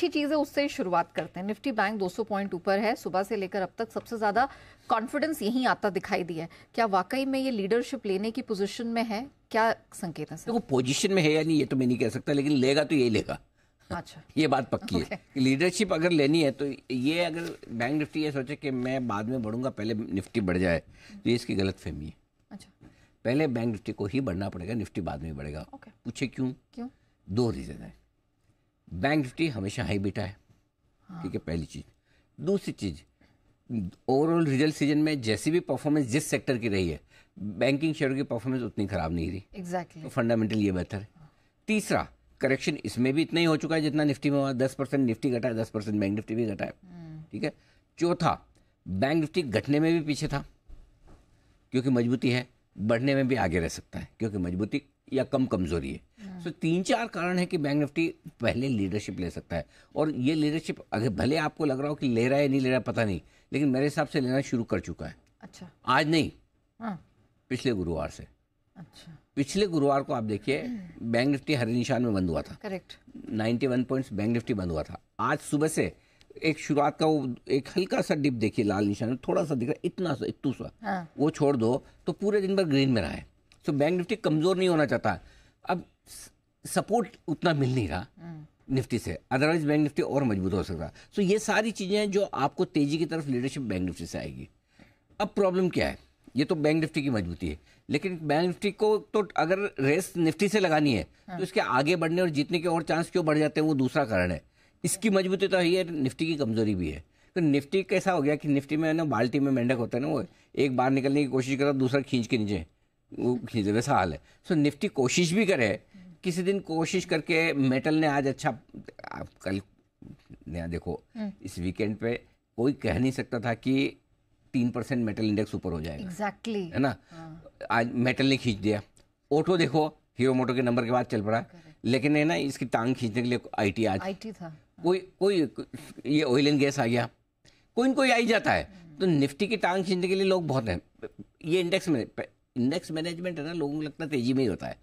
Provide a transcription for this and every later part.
अच्छी चीज़ है उससे शुरुआत करते हैं निफ्टी बैंक 200 पॉइंट ऊपर है सुबह से लेकर अब तक सबसे ज़्यादा कॉन्फिडेंस यही आता दिखाई दिया है क्या वाकई में ये लीडरशिप लेने की पोजिशन में है क्या संकेत है देखो पोजिशन में है या नहीं ये तो मैं नहीं कह सकता लेकिन लेगा तो यही लेगा अच्छा ये बात पक्की okay. है लीडरशिप अगर लेनी है तो ये अगर बैंक निफ्टी ये सोचे कि मैं बाद में बढ़ूंगा पहले निफ्टी बढ़ जाए तो ये इसकी गलत फहमी है अच्छा पहले बैंक निफ्टी को ही बढ़ना पड़ेगा निफ्टी बाद में बढ़ेगा okay. पूछे क्यों क्यों दो रीज़न है बैंक निफ्टी हमेशा हाई बीटा है ठीक है पहली चीज़ दूसरी चीज़ ओवरऑल रिजल्ट सीजन में जैसी भी परफॉर्मेंस जिस सेक्टर की रही है बैंकिंग शेयर की परफॉर्मेंस उतनी खराब नहीं रही एग्जैक्टली exactly. फंडामेंटल तो ये बेहतर है तीसरा करेक्शन इसमें भी इतना ही हो चुका है जितना निफ्टी में हुआ दस परसेंट निफ्टी घटा है दस परसेंट बैंक निफ्टी भी घटा है ठीक है चौथा बैंक निफ्टी घटने में भी पीछे था क्योंकि मजबूती है बढ़ने में भी आगे रह सकता है क्योंकि मजबूती या कम कमजोरी है सो तीन चार कारण है कि बैंक निफ्टी पहले लीडरशिप ले सकता है और ये लीडरशिप अगर भले आपको लग रहा हो कि ले रहा है नहीं ले रहा है पता नहीं लेकिन मेरे हिसाब से लेना शुरू कर चुका है अच्छा आज नहीं हाँ। पिछले गुरुवार से अच्छा पिछले गुरुवार को आप देखिए बैंक निफ्टी हरे निशान में बंद हुआ था करेक्ट 91 पॉइंट्स बैंक निफ्टी बंद हुआ था आज सुबह से एक शुरुआत का वो एक हल्का सा डिप देखिए लाल निशान में थोड़ा सा दिख रहा है इतना सा इतना सा हाँ। वो छोड़ दो तो पूरे दिन भर ग्रीन में रहा है सो बैंक निफ्टी कमज़ोर नहीं होना चाहता अब सपोर्ट उतना मिल नहीं रहा निफ्टी से अदरवाइज बैंक निफ्टी और मजबूत हो सकता सो ये सारी चीज़ें हैं जो आपको तेजी की तरफ लीडरशिप बैंक निफ्टी से आएगी अब प्रॉब्लम क्या है ये तो बैंक निफ्टी की मजबूती है लेकिन बैंक निफ्टी को तो अगर रेस निफ्टी से लगानी है हाँ। तो इसके आगे बढ़ने और जीतने के और चांस क्यों बढ़ जाते हैं वो दूसरा कारण है इसकी मजबूती तो है निफ्टी की कमजोरी भी है तो निफ्टी कैसा हो गया कि निफ्टी में ना बाल्टी में मेंढक होता है ना वो एक बार निकलने की कोशिश करता दूसरा खींच के नीचे वो खींच वैसा हाल है सो निफ्टी कोशिश भी करे किसी दिन कोशिश करके मेटल ने आज अच्छा आप कल नया देखो हम्म। इस वीकेंड पे कोई कह नहीं सकता था कि तीन परसेंट मेटल इंडेक्स ऊपर हो जाएगा एग्जैक्टली exactly. है ना हाँ। आज मेटल ने खींच दिया ऑटो देखो हीरो मोटो के नंबर के बाद चल पड़ा लेकिन है ना इसकी टांग खींचने के लिए आईटी आज आईटी था हाँ। कोई कोई ये ऑयल एंड गैस आ गया कोई कोई आ ही जाता है हम्म। तो निफ्टी की टांग खींचने के लिए लोग बहुत हैं ये इंडेक्स में इंडेक्स मैनेजमेंट है ना लोगों को लगता है तेजी में ही होता है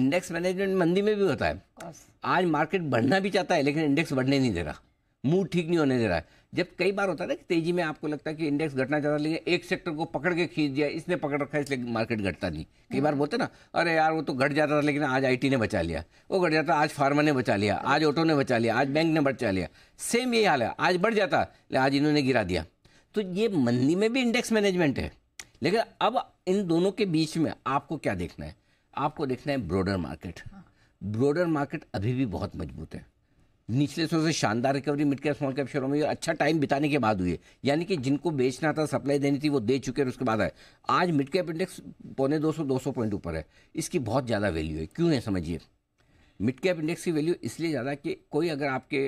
इंडेक्स मैनेजमेंट मंदी में भी होता है आज मार्केट बढ़ना भी चाहता है लेकिन इंडेक्स बढ़ने नहीं दे रहा मूड ठीक नहीं होने दे रहा है जब कई बार होता है ना तेजी में आपको लगता है कि इंडेक्स घटना चाहता है लेकिन एक सेक्टर को पकड़ के खींच दिया इसने पकड़ रखा है इसलिए मार्केट घटता नहीं कई बार बोलते ना अरे यार वो तो घट जाता था लेकिन आज आईटी ने बचा लिया वो घट जाता आज फार्मा ने बचा लिया आज ऑटो ने बचा लिया आज बैंक ने बचा लिया सेम यही हाल है आज बढ़ जाता लेकिन आज इन्होंने गिरा दिया तो ये मंदी में भी इंडेक्स मैनेजमेंट है लेकिन अब इन दोनों के बीच में आपको क्या देखना है आपको देखना है ब्रॉडर मार्केट ब्रॉडर मार्केट अभी भी बहुत मजबूत है निचले सौ से शानदार recovery mid cap small cap शेयरों में अच्छा टाइम बिताने के बाद हुई है यानी कि जिनको बेचना था सप्लाई देनी थी वो दे चुके हैं उसके बाद आए आज मिड कैप इंडेक्स पौने दो सौ दो सौ पॉइंट ऊपर है इसकी बहुत ज़्यादा वैल्यू है क्यों है समझिए मिड कैप इंडेक्स की वैल्यू इसलिए ज़्यादा कि कोई अगर आपके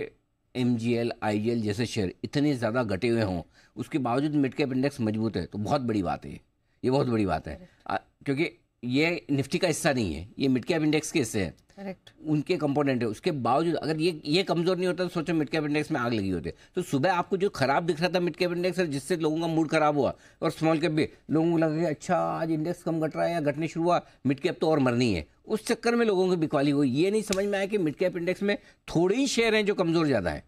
M G L I L जैसे शेयर इतने ज़्यादा घटे हुए हों उसके बावजूद मिड कैप इंडेक्स मजबूत है तो बहुत बड़ी बात है ये बहुत बड़ी बात है क्योंकि ये निफ्टी का हिस्सा नहीं है ये मिड कैप इंडेक्स के हिस्से हैं करेक्ट उनके कंपोनेंट है उसके बावजूद अगर ये ये कमजोर नहीं होता तो सोचो मिड कैप इंडेक्स में आग लगी होती तो सुबह आपको जो खराब दिख रहा था मिड कैप इंडेक्स और जिससे लोगों का मूड खराब हुआ और स्मॉल कैप भी लोगों को लगा अच्छा आज इंडेक्स कम घट रहा है या घटने शुरू हुआ मिड कैप तो और मरनी है उस चक्कर में लोगों की बिकवाली हुई ये नहीं समझ में आया कि मिड कैप इंडेक्स में थोड़े ही शेयर हैं जो कमजोर ज्यादा है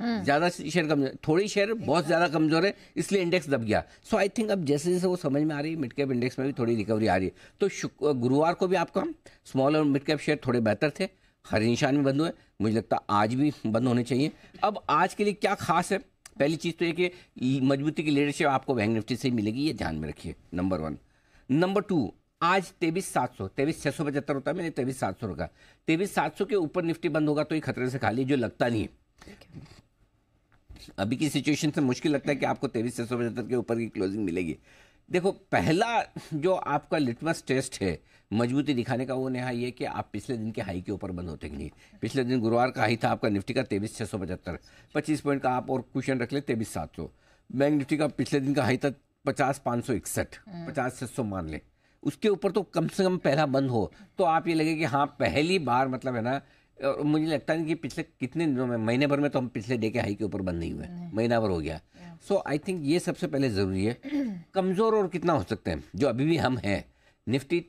हम्म। ज्यादा शेयर कमजोर थोड़े शेयर बहुत ज्यादा कमजोर है इसलिए इंडेक्स दब गया सो आई थिंक अब जैसे जैसे वो समझ में आ रही है मिड कैप इंडेक्स में भी थोड़ी रिकवरी आ रही है तो गुरुवार को भी आपका स्मॉल और मिड कैप शेयर थोड़े बेहतर थे हर निशान में बंद हुए मुझे लगता आज भी बंद होने चाहिए अब आज के लिए क्या खास है पहली चीज़ तो ये कि मजबूती की लीडरशिप आपको बैंक निफ्टी से ही मिलेगी ये ध्यान में रखिए नंबर वन नंबर टू आज तेईस सात सौ तेईस छह सौ पचहत्तर होता है मैंने तेईस सात सौ रखा तेईस सात सौ के ऊपर निफ्टी बंद होगा तो ये खतरे से खाली जो लगता नहीं है अभी की सिचुएशन से मुश्किल लगता है कि आपको तेईस छह सौ पचहत्तर के ऊपर की क्लोजिंग मिलेगी देखो पहला जो आपका लिटमस टेस्ट है मजबूती दिखाने का वो नहा ये कि आप पिछले दिन के हाई के ऊपर बंद होते कि नहीं पिछले दिन गुरुवार का हाई था आपका निफ्टी का तेईस छः सौ पचहत्तर पच्चीस पॉइंट का आप और क्वेश्चन रख ले तेईस सात सौ बैंक निफ्टी का पिछले दिन का हाई था पचास पाँच सौ इकसठ हम्म। पचास छः सौ मान लें उसके ऊपर तो कम से कम पहला बंद हो तो आप ये लगे कि हाँ पहली बार मतलब है ना और मुझे लगता नहीं कि पिछले कितने दिनों में महीने भर में तो हम पिछले डे के हाई के ऊपर बंद नहीं हुए महीना भर हो गया सो आई थिंक ये सबसे पहले ज़रूरी है कमज़ोर और कितना हो सकते हैं जो अभी भी हम हैं निफ्टी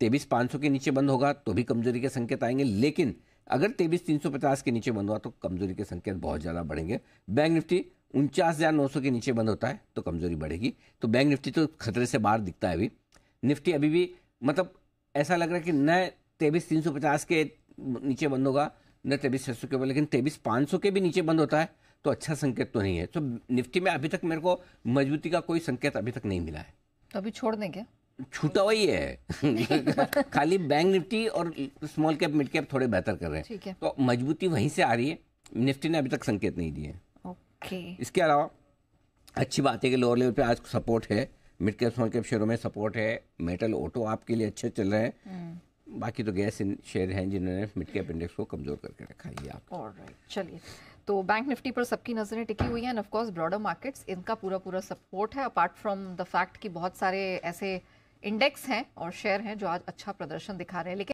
तेईस पाँच के नीचे बंद होगा तो भी कमज़ोरी के संकेत आएंगे लेकिन अगर तेईस तीन सौ पचास के नीचे बंद हुआ तो कमज़ोरी के संकेत बहुत ज़्यादा बढ़ेंगे बैंक निफ्टी उनचास हज़ार नौ सौ के नीचे बंद होता है तो कमज़ोरी बढ़ेगी तो बैंक निफ्टी तो खतरे से बाहर दिखता है अभी निफ्टी अभी भी मतलब ऐसा लग रहा है कि न तेईस तीन सौ पचास के नीचे बंद होगा न तेईस छः सौ के ऊपर लेकिन तेईस पाँच सौ के भी नीचे बंद होता है तो अच्छा संकेत तो नहीं है तो निफ्टी में अभी तक मेरे को मजबूती का कोई संकेत अभी तक नहीं मिला है तो अभी छोड़ देंगे छूटा हुआ ही है खाली बैंक निफ्टी और स्मॉल कैप मिड कैप थोड़े बेहतर कर रहे हैं ठीक है तो मजबूती वहीं से आ रही है निफ्टी ने अभी तक संकेत नहीं दिए ओके इसके अलावा अच्छी बात है कि लोअर लेवल पे आज सपोर्ट है मिड कैप स्मॉल कैप शेयरों में सपोर्ट है मेटल ऑटो आपके लिए अच्छे चल रहे हैं हम्म। बाकी तो गैस इन शेयर हैं जिन्होंने मिड कैप इंडेक्स को कमजोर करके रखा है आप चलिए तो बैंक निफ्टी पर सबकी नज़रें टिकी हुई हैं and of course broader markets इनका पूरा पूरा सपोर्ट है अपार्ट फ्रॉम द फैक्ट कि बहुत सारे ऐसे इंडेक्स हैं और शेयर हैं जो आज अच्छा प्रदर्शन दिखा रहे हैं लेकिन